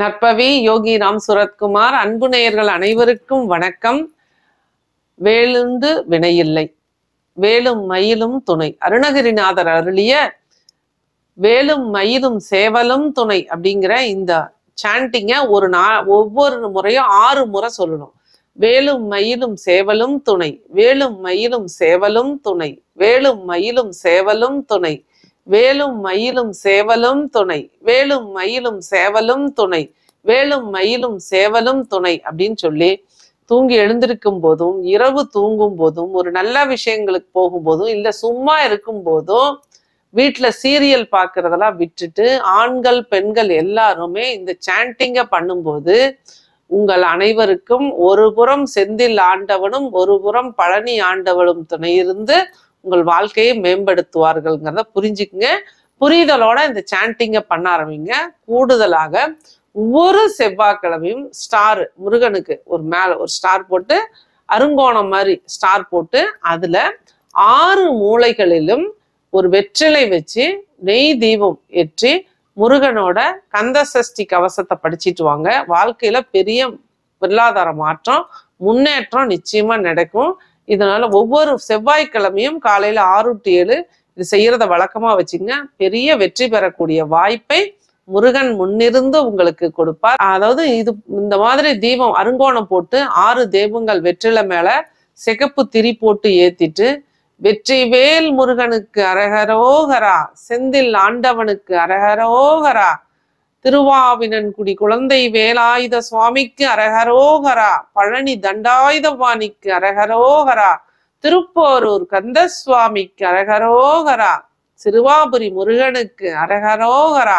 நற்பவி யோகி ராம் சுரத்குமார் அன்பு நேயர்கள் அனைவருக்கும் வணக்கம் வேலுந்து வினையில்லை வேலும் மயிலும் துணை அருணகிரிநாதர் அருளிய வேலும் மயிலும் சேவலும் துணை அப்படிங்கிற இந்த சாண்டிங்க ஒரு நா ஒவ்வொரு முறையும் ஆறு முறை சொல்லணும் வேலும் மயிலும் சேவலும் துணை வேலும் மயிலும் சேவலும் துணை வேலும் மயிலும் சேவலும் துணை வேலும் மயிலும் சேவலும் துணை வேலும் மயிலும் சேவலும் துணை வேலும் மயிலும் சேவலும் துணை அப்படின்னு சொல்லி தூங்கி எழுந்திருக்கும் போதும் இரவு தூங்கும் போதும் ஒரு நல்ல விஷயங்களுக்கு போகும்போதும் இல்ல சும்மா இருக்கும் போதும் வீட்டுல சீரியல் பாக்குறதெல்லாம் விட்டுட்டு ஆண்கள் பெண்கள் எல்லாருமே இந்த சாண்டிங்க பண்ணும்போது உங்கள் அனைவருக்கும் ஒரு புறம் செந்தில் ஆண்டவனும் ஒரு புறம் பழனி ஆண்டவனும் துணை இருந்து உங்கள் வாழ்க்கையை மேம்படுத்துவார்கள்ங்கிறத புரிஞ்சுக்குங்க புரிதலோட இந்த சாண்டிங்கை பண்ண ஆரம்பிங்க கூடுதலாக ஒவ்வொரு செவ்வாய்க்கிழமையும் ஸ்டார் முருகனுக்கு ஒரு மேல ஒரு ஸ்டார் போட்டு அருங்கோணம் மாதிரி ஸ்டார் போட்டு அதுல ஆறு மூளைகளிலும் ஒரு வெற்றிலை வச்சு நெய் தீபம் ஏற்றி முருகனோட கந்த சஷ்டி கவசத்தை படிச்சுட்டு வாங்க வாழ்க்கையில பெரிய பொருளாதார மாற்றம் முன்னேற்றம் நிச்சயமா நடக்கும் இதனால ஒவ்வொரு செவ்வாய்க்கிழமையும் காலையில ஆறு டு ஏழு இது செய்யறத வழக்கமா வச்சுங்க பெரிய வெற்றி பெறக்கூடிய வாய்ப்பை முருகன் முன்னிருந்து உங்களுக்கு கொடுப்பார் அதாவது இது இந்த மாதிரி தீபம் அருங்கோணம் போட்டு ஆறு தெய்வங்கள் வெற்றில மேல சிகப்பு திரி போட்டு ஏத்திட்டு வேல் முருகனுக்கு அரகரோகரா செந்தில் ஆண்டவனுக்கு அரகரோகரா திருவாவினன்குடி குழந்தை வேலாயுத சுவாமிக்கு அரகரோகரா பழனி தண்டாயுதவாணிக்கு அரகரோகரா திருப்போரூர் கந்த சுவாமிக்கு அரகரோகரா சிறுவாபுரி முருகனுக்கு அரகரோகரா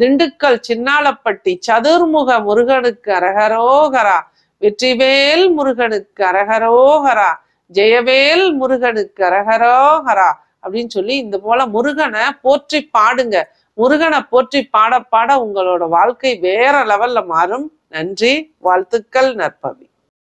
திண்டுக்கல் சின்னாளப்பட்டி சதுர்முக முருகனுக்கு அரகரோகரா வெற்றிவேல் முருகனுக்கு அரகரோகரா ஜெயவேல் முருகனுக்கு அரகரோகரா அப்படின்னு சொல்லி இந்த போல முருகனை போற்றி பாடுங்க முருகனை போற்றி பாட பாட உங்களோட வாழ்க்கை வேற லெவல்ல மாறும் நன்றி வாழ்த்துக்கள் நற்பவி